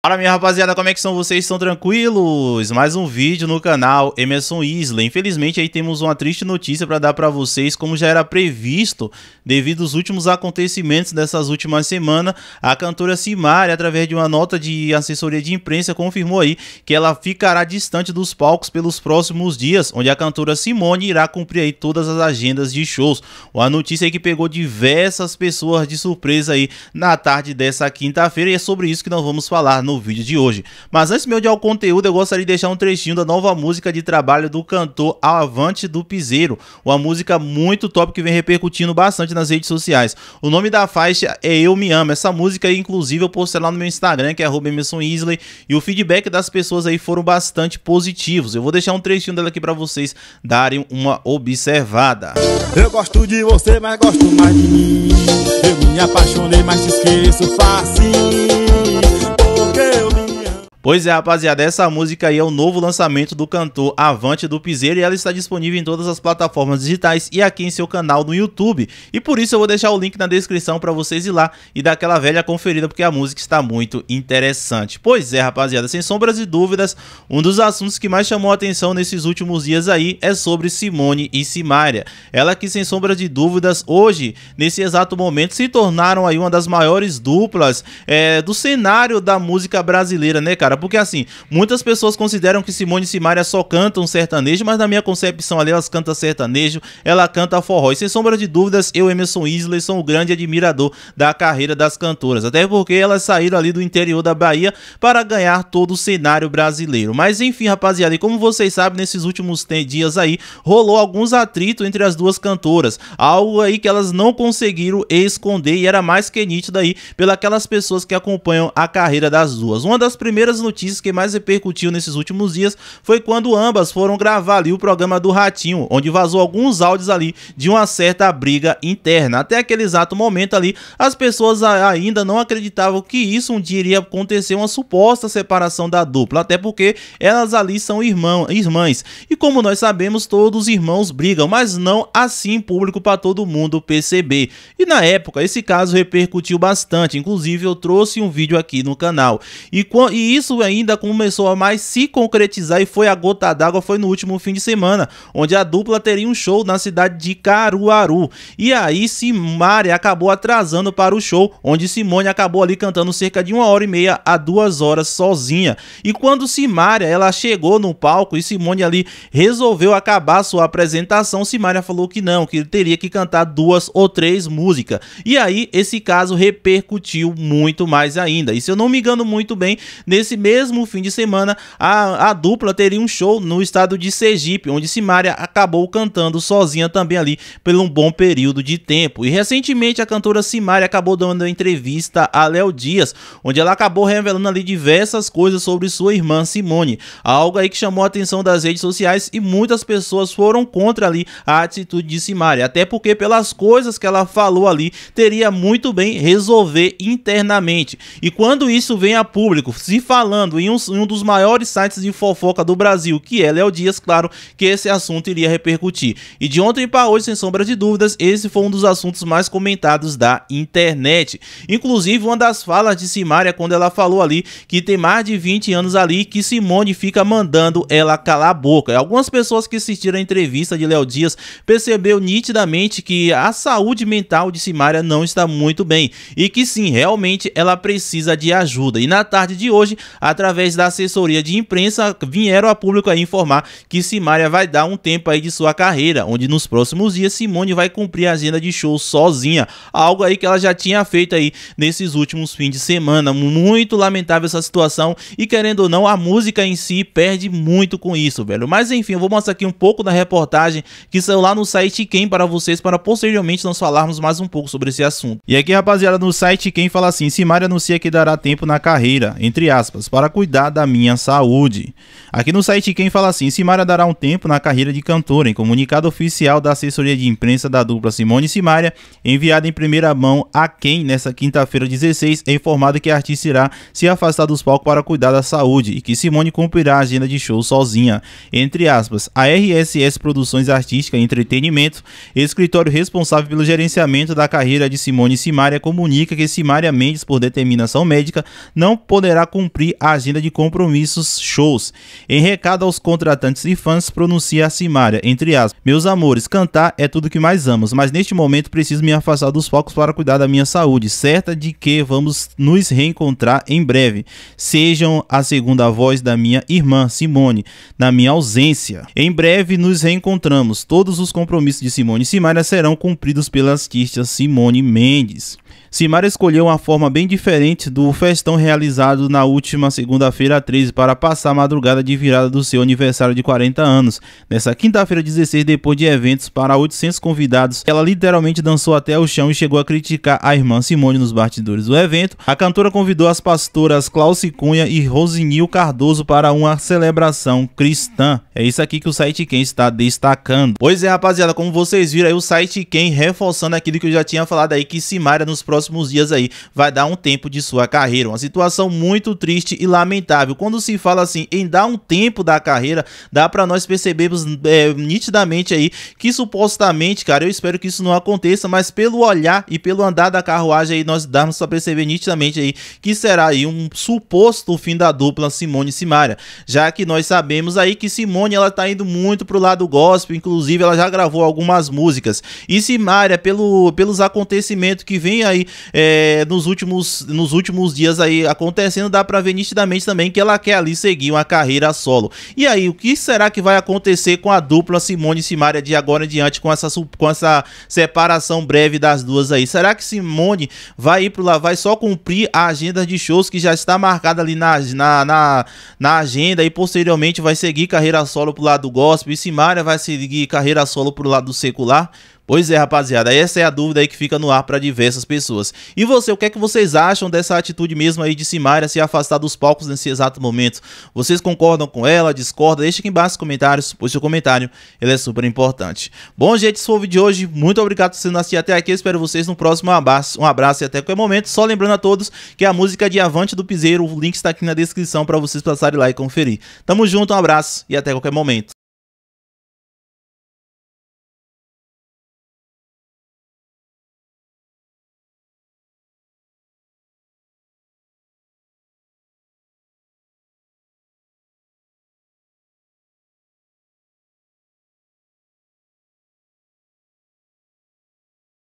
Fala minha rapaziada, como é que são vocês? Estão tranquilos? Mais um vídeo no canal Emerson Isla. Infelizmente aí temos uma triste notícia para dar para vocês, como já era previsto, devido aos últimos acontecimentos dessas últimas semanas, a cantora Simari, através de uma nota de assessoria de imprensa, confirmou aí que ela ficará distante dos palcos pelos próximos dias, onde a cantora Simone irá cumprir aí todas as agendas de shows. Uma notícia aí que pegou diversas pessoas de surpresa aí na tarde dessa quinta-feira e é sobre isso que nós vamos falar no vídeo de hoje. Mas antes de eu ir ao conteúdo, eu gostaria de deixar um trechinho da nova música de trabalho do cantor Avante do Piseiro, uma música muito top que vem repercutindo bastante nas redes sociais. O nome da faixa é Eu Me Amo, essa música inclusive eu postei lá no meu Instagram, que é Emerson Isley, e o feedback das pessoas aí foram bastante positivos. Eu vou deixar um trechinho dela aqui para vocês darem uma observada. Eu gosto de você, mas gosto mais de mim. Eu me apaixonei, mas te esqueço fácil. Pois é, rapaziada, essa música aí é o novo lançamento do cantor Avante do Piseiro e ela está disponível em todas as plataformas digitais e aqui em seu canal no YouTube. E por isso eu vou deixar o link na descrição para vocês ir lá e dar aquela velha conferida, porque a música está muito interessante. Pois é, rapaziada, sem sombras de dúvidas, um dos assuntos que mais chamou a atenção nesses últimos dias aí é sobre Simone e Simária. Ela que, sem sombras de dúvidas, hoje, nesse exato momento, se tornaram aí uma das maiores duplas é, do cenário da música brasileira, né, cara? Porque assim, muitas pessoas consideram que Simone e Simaria só cantam sertanejo, mas na minha concepção ali elas cantam sertanejo, ela canta forró. E sem sombra de dúvidas, eu, Emerson Isley, sou um grande admirador da carreira das cantoras. Até porque elas saíram ali do interior da Bahia para ganhar todo o cenário brasileiro. Mas enfim, rapaziada, e como vocês sabem, nesses últimos dias aí, rolou alguns atritos entre as duas cantoras. Algo aí que elas não conseguiram esconder e era mais que nítido aí pelas pessoas que acompanham a carreira das duas. Uma das primeiras notícias que mais repercutiu nesses últimos dias foi quando ambas foram gravar ali o programa do Ratinho, onde vazou alguns áudios ali de uma certa briga interna. Até aquele exato momento ali, as pessoas ainda não acreditavam que isso um dia iria acontecer uma suposta separação da dupla, até porque elas ali são irmão, irmãs. E como nós sabemos, todos os irmãos brigam, mas não assim público para todo mundo perceber. E na época, esse caso repercutiu bastante, inclusive eu trouxe um vídeo aqui no canal. E, e isso isso ainda começou a mais se concretizar e foi a gota d'água foi no último fim de semana, onde a dupla teria um show na cidade de Caruaru. E aí Simari acabou atrasando para o show, onde Simone acabou ali cantando cerca de uma hora e meia a duas horas sozinha. E quando Simária ela chegou no palco e Simone ali resolveu acabar sua apresentação, Simária falou que não, que teria que cantar duas ou três músicas. E aí esse caso repercutiu muito mais ainda. E se eu não me engano muito bem, nesse mesmo fim de semana, a, a dupla teria um show no estado de Sergipe, onde Simária acabou cantando sozinha também ali por um bom período de tempo. E recentemente a cantora Simária acabou dando uma entrevista a Léo Dias, onde ela acabou revelando ali diversas coisas sobre sua irmã Simone, algo aí que chamou a atenção das redes sociais e muitas pessoas foram contra ali a atitude de Simária, até porque pelas coisas que ela falou ali, teria muito bem resolver internamente. E quando isso vem a público, se falando falando em um, em um dos maiores sites de fofoca do Brasil, que é Léo Dias, claro, que esse assunto iria repercutir. E de ontem para hoje, sem sombra de dúvidas, esse foi um dos assuntos mais comentados da internet. Inclusive, uma das falas de Simária, quando ela falou ali que tem mais de 20 anos ali que Simone fica mandando ela calar a boca. Algumas pessoas que assistiram a entrevista de Léo Dias percebeu nitidamente que a saúde mental de Simária não está muito bem e que sim, realmente ela precisa de ajuda. E na tarde de hoje, através da assessoria de imprensa, vieram a público aí informar que Simária vai dar um tempo aí de sua carreira, onde nos próximos dias Simone vai cumprir a agenda de shows sozinha, algo aí que ela já tinha feito aí nesses últimos fins de semana. Muito lamentável essa situação e querendo ou não, a música em si perde muito com isso, velho. Mas enfim, eu vou mostrar aqui um pouco da reportagem que saiu lá no site Quem para vocês para posteriormente nós falarmos mais um pouco sobre esse assunto. E aqui, rapaziada, no site Quem fala assim: Simária anuncia que dará tempo na carreira, entre aspas para cuidar da minha saúde. Aqui no site quem fala assim, Simária dará um tempo na carreira de cantora. Em comunicado oficial da assessoria de imprensa da dupla Simone e Simária, enviado em primeira mão a quem nesta quinta-feira 16, é informado que a artista irá se afastar dos palcos para cuidar da saúde e que Simone cumprirá a agenda de show sozinha. Entre aspas, a RSS Produções Artística e Entretenimento, escritório responsável pelo gerenciamento da carreira de Simone e Simária, comunica que Simária Mendes, por determinação médica, não poderá cumprir a agenda de compromissos shows. Em recado aos contratantes e fãs, pronuncia a Simária, entre as Meus amores, cantar é tudo que mais amamos, mas neste momento preciso me afastar dos focos para cuidar da minha saúde, certa de que vamos nos reencontrar em breve. Sejam a segunda voz da minha irmã, Simone, na minha ausência. Em breve nos reencontramos. Todos os compromissos de Simone e Simária serão cumpridos pelas artista Simone Mendes. Simara escolheu uma forma bem diferente do festão realizado na última segunda-feira 13 para passar a madrugada de virada do seu aniversário de 40 anos. Nessa quinta-feira 16, depois de eventos para 800 convidados, ela literalmente dançou até o chão e chegou a criticar a irmã Simone nos bastidores do evento. A cantora convidou as pastoras Cláudia Cunha e Rosinil Cardoso para uma celebração cristã. É isso aqui que o site Quem está destacando. Pois é, rapaziada, como vocês viram aí, o site Quem reforçando aquilo que eu já tinha falado aí que Simara nos próximos próximos dias aí vai dar um tempo de sua carreira. Uma situação muito triste e lamentável. Quando se fala assim em dar um tempo da carreira, dá para nós percebermos é, nitidamente aí que supostamente, cara, eu espero que isso não aconteça, mas pelo olhar e pelo andar da carruagem aí nós damos para perceber nitidamente aí que será aí um suposto fim da dupla Simone e Simaria, já que nós sabemos aí que Simone ela tá indo muito pro lado gospel, inclusive ela já gravou algumas músicas. E Simaria, pelo, pelos acontecimentos que vem aí é, nos, últimos, nos últimos dias aí acontecendo, dá pra ver nitidamente também que ela quer ali seguir uma carreira solo. E aí, o que será que vai acontecer com a dupla Simone e Simaria de agora em diante com essa, com essa separação breve das duas aí? Será que Simone vai ir pro lá, vai só cumprir a agenda de shows que já está marcada ali na, na, na, na agenda e posteriormente vai seguir carreira solo pro lado do gospel e Simaria vai seguir carreira solo pro lado do secular? Pois é, rapaziada, essa é a dúvida aí que fica no ar para diversas pessoas. E você, o que é que vocês acham dessa atitude mesmo aí de Simaria se afastar dos palcos nesse exato momento? Vocês concordam com ela, discordam? Deixa aqui embaixo nos comentários, pois seu comentário ele é super importante. Bom, gente, esse foi o vídeo de hoje. Muito obrigado por vocês assistirem até aqui. Espero vocês no próximo abraço. Um abraço e até qualquer momento. Só lembrando a todos que a música é de Avante do Piseiro, o link está aqui na descrição para vocês passarem lá e conferir. Tamo junto, um abraço e até qualquer momento.